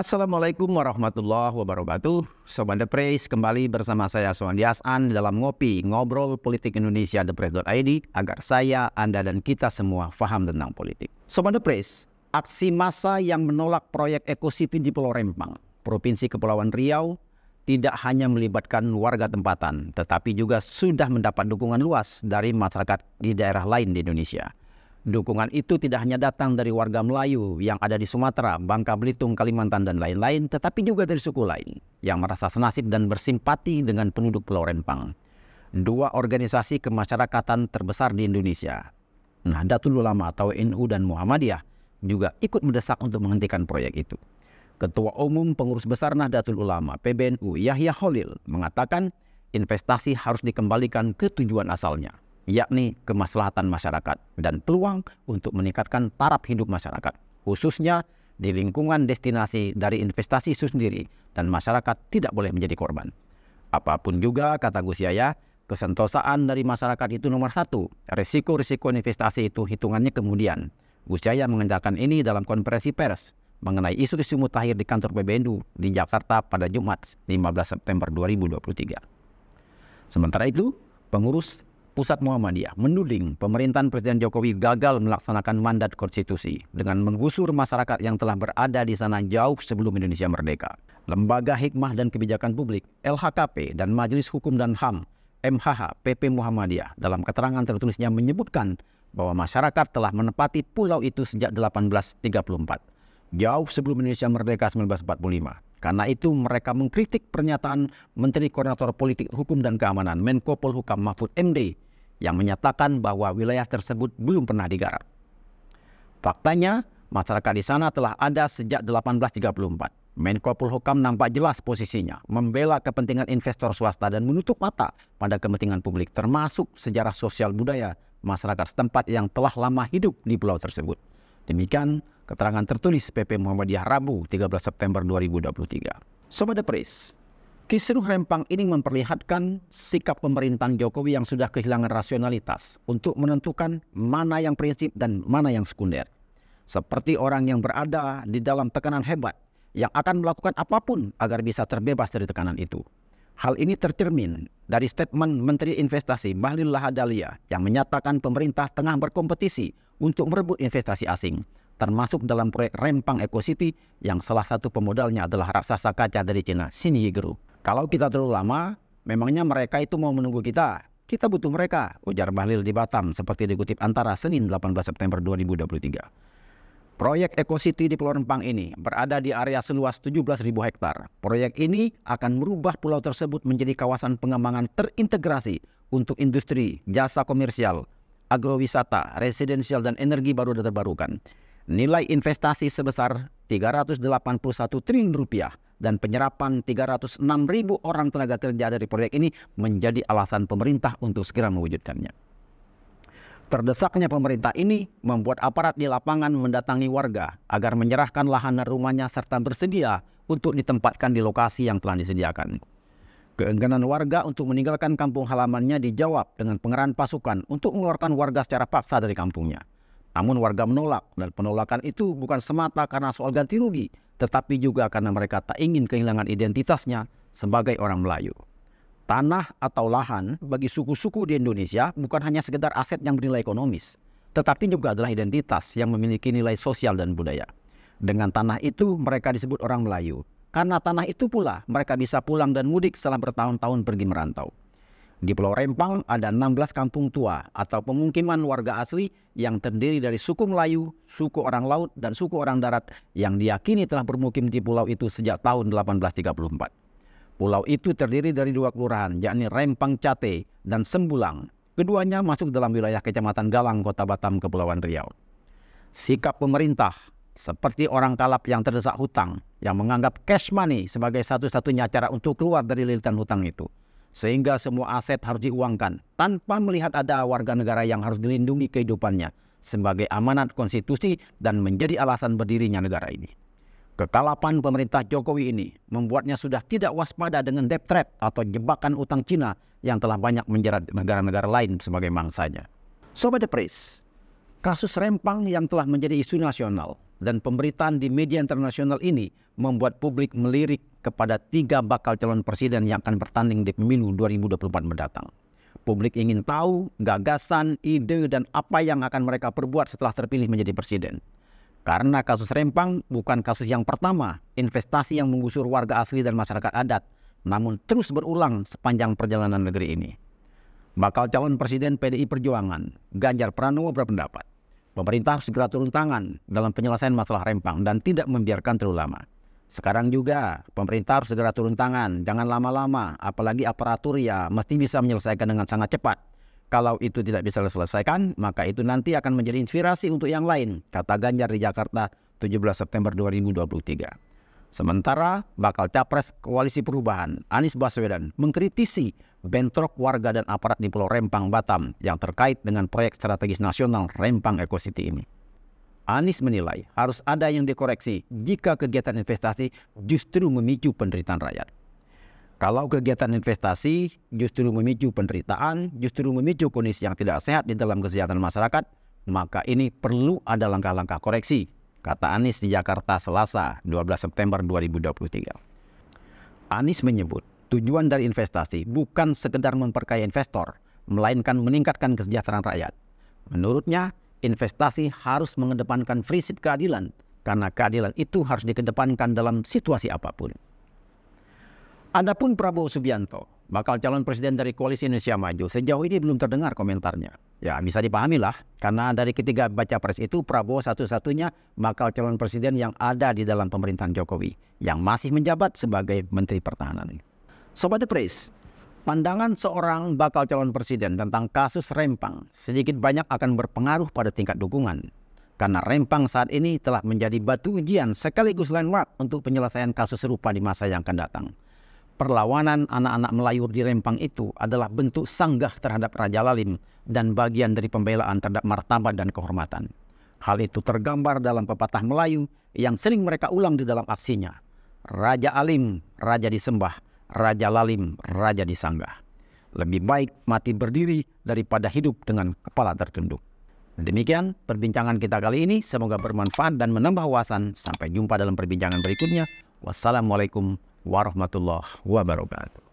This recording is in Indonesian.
Assalamualaikum warahmatullahi wabarakatuh. Sobat The Praise kembali bersama saya Soan Asan dalam ngopi ngobrol politik Indonesia The Praise.id agar saya, Anda dan kita semua faham tentang politik. Sobat The Praise, aksi massa yang menolak proyek Eco City di Pulau Rempang, Provinsi Kepulauan Riau tidak hanya melibatkan warga tempatan, tetapi juga sudah mendapat dukungan luas dari masyarakat di daerah lain di Indonesia. Dukungan itu tidak hanya datang dari warga Melayu yang ada di Sumatera, Bangka Belitung, Kalimantan, dan lain-lain, tetapi juga dari suku lain yang merasa senasib dan bersimpati dengan penduduk Pulau Rempang. Dua organisasi kemasyarakatan terbesar di Indonesia, Nahdlatul Ulama atau NU dan Muhammadiyah, juga ikut mendesak untuk menghentikan proyek itu. Ketua Umum Pengurus Besar Nahdlatul Ulama PBNU Yahya Holil mengatakan investasi harus dikembalikan ke tujuan asalnya yakni kemaslahatan masyarakat dan peluang untuk meningkatkan taraf hidup masyarakat, khususnya di lingkungan destinasi dari investasi itu sendiri dan masyarakat tidak boleh menjadi korban. Apapun juga kata Gus Yaya, kesentosaan dari masyarakat itu nomor satu. Risiko-risiko investasi itu hitungannya kemudian. Gus Yaya mengendalikan ini dalam konferensi pers mengenai isu-isu mutakhir di kantor PBNU di Jakarta pada Jumat 15 September 2023. Sementara itu, pengurus Pusat Muhammadiyah menuding pemerintahan Presiden Jokowi gagal melaksanakan mandat konstitusi dengan menggusur masyarakat yang telah berada di sana jauh sebelum Indonesia merdeka. Lembaga Hikmah dan Kebijakan Publik LHKP dan Majelis Hukum dan HAM MHH PP Muhammadiyah dalam keterangan tertulisnya menyebutkan bahwa masyarakat telah menepati pulau itu sejak 1834, jauh sebelum Indonesia merdeka 1945. Karena itu mereka mengkritik pernyataan Menteri Koordinator Politik Hukum dan Keamanan Menko Polhukam Mahfud MD yang menyatakan bahwa wilayah tersebut belum pernah digarap. Faktanya, masyarakat di sana telah ada sejak 1834. Menko Polhukam nampak jelas posisinya, membela kepentingan investor swasta dan menutup mata pada kepentingan publik termasuk sejarah sosial budaya masyarakat setempat yang telah lama hidup di pulau tersebut. Demikian keterangan tertulis PP Muhammadiyah Rabu 13 September 2023. Sobat Depres, kisruh Rempang ini memperlihatkan sikap pemerintahan Jokowi yang sudah kehilangan rasionalitas untuk menentukan mana yang prinsip dan mana yang sekunder. Seperti orang yang berada di dalam tekanan hebat yang akan melakukan apapun agar bisa terbebas dari tekanan itu. Hal ini tercermin dari statement Menteri Investasi Bahlil Lahadalia yang menyatakan pemerintah tengah berkompetisi untuk merebut investasi asing, termasuk dalam proyek Rempang Eco City yang salah satu pemodalnya adalah raksasa kaca dari Cina, Xinyigeru. Kalau kita terlalu lama, memangnya mereka itu mau menunggu kita? Kita butuh mereka, ujar Bahlil di Batam seperti dikutip antara Senin 18 September 2023. Proyek City di Pulau Rempang ini berada di area seluas 17.000 hektar. Proyek ini akan merubah pulau tersebut menjadi kawasan pengembangan terintegrasi untuk industri, jasa komersial, agrowisata, residensial dan energi baru dan terbarukan. Nilai investasi sebesar 381 triliun rupiah dan penyerapan 306 ribu orang tenaga kerja dari proyek ini menjadi alasan pemerintah untuk segera mewujudkannya. Terdesaknya pemerintah ini membuat aparat di lapangan mendatangi warga agar menyerahkan lahan rumahnya serta bersedia untuk ditempatkan di lokasi yang telah disediakan. Keengganan warga untuk meninggalkan kampung halamannya dijawab dengan pengerahan pasukan untuk mengeluarkan warga secara paksa dari kampungnya. Namun warga menolak dan penolakan itu bukan semata karena soal ganti rugi, tetapi juga karena mereka tak ingin kehilangan identitasnya sebagai orang Melayu tanah atau lahan bagi suku-suku di Indonesia bukan hanya sekedar aset yang bernilai ekonomis, tetapi juga adalah identitas yang memiliki nilai sosial dan budaya. Dengan tanah itu mereka disebut orang Melayu. Karena tanah itu pula mereka bisa pulang dan mudik setelah bertahun-tahun pergi merantau. Di Pulau Rempang ada 16 kampung tua atau pemukiman warga asli yang terdiri dari suku Melayu, suku orang laut, dan suku orang darat yang diyakini telah bermukim di pulau itu sejak tahun 1834. Pulau itu terdiri dari dua kelurahan, yakni Rempang Cate dan Sembulang. Keduanya masuk dalam wilayah Kecamatan Galang, Kota Batam, Kepulauan Riau. Sikap pemerintah seperti orang kalap yang terdesak hutang, yang menganggap cash money sebagai satu-satunya cara untuk keluar dari lilitan hutang itu. Sehingga semua aset harus diuangkan tanpa melihat ada warga negara yang harus dilindungi kehidupannya sebagai amanat konstitusi dan menjadi alasan berdirinya negara ini. Kekalapan pemerintah Jokowi ini membuatnya sudah tidak waspada dengan debt trap atau jebakan utang Cina yang telah banyak menjerat negara-negara lain sebagai mangsanya. Sobat The Press, kasus rempang yang telah menjadi isu nasional dan pemberitaan di media internasional ini membuat publik melirik kepada tiga bakal calon presiden yang akan bertanding di pemilu 2024 mendatang. Publik ingin tahu gagasan, ide, dan apa yang akan mereka perbuat setelah terpilih menjadi presiden. Karena kasus Rempang bukan kasus yang pertama investasi yang menggusur warga asli dan masyarakat adat, namun terus berulang sepanjang perjalanan negeri ini. Bakal calon presiden PDI Perjuangan, Ganjar Pranowo berpendapat, pemerintah segera turun tangan dalam penyelesaian masalah Rempang dan tidak membiarkan terlalu lama. Sekarang juga pemerintah harus segera turun tangan, jangan lama-lama, apalagi aparatur ya mesti bisa menyelesaikan dengan sangat cepat. Kalau itu tidak bisa diselesaikan, maka itu nanti akan menjadi inspirasi untuk yang lain, kata Ganjar di Jakarta 17 September 2023. Sementara bakal capres koalisi perubahan Anies Baswedan mengkritisi bentrok warga dan aparat di Pulau Rempang, Batam yang terkait dengan proyek strategis nasional Rempang Eco City ini. Anies menilai harus ada yang dikoreksi jika kegiatan investasi justru memicu penderitaan rakyat. Kalau kegiatan investasi justru memicu penderitaan, justru memicu kondisi yang tidak sehat di dalam kesehatan masyarakat, maka ini perlu ada langkah-langkah koreksi, kata Anies di Jakarta Selasa 12 September 2023. Anies menyebut tujuan dari investasi bukan sekedar memperkaya investor, melainkan meningkatkan kesejahteraan rakyat. Menurutnya, investasi harus mengedepankan prinsip keadilan, karena keadilan itu harus dikedepankan dalam situasi apapun. Adapun Prabowo Subianto, bakal calon presiden dari Koalisi Indonesia Maju, sejauh ini belum terdengar komentarnya. Ya bisa dipahami lah, karena dari ketiga baca pres itu Prabowo satu-satunya bakal calon presiden yang ada di dalam pemerintahan Jokowi, yang masih menjabat sebagai Menteri Pertahanan. Sobat The Press, pandangan seorang bakal calon presiden tentang kasus Rempang sedikit banyak akan berpengaruh pada tingkat dukungan. Karena Rempang saat ini telah menjadi batu ujian sekaligus landmark untuk penyelesaian kasus serupa di masa yang akan datang perlawanan anak-anak Melayu di Rempang itu adalah bentuk sanggah terhadap Raja Lalim dan bagian dari pembelaan terhadap martabat dan kehormatan. Hal itu tergambar dalam pepatah Melayu yang sering mereka ulang di dalam aksinya. Raja Alim, Raja disembah, Raja Lalim, Raja disanggah. Lebih baik mati berdiri daripada hidup dengan kepala tertunduk. Demikian perbincangan kita kali ini. Semoga bermanfaat dan menambah wawasan. Sampai jumpa dalam perbincangan berikutnya. Wassalamualaikum ورحمة الله وبركاته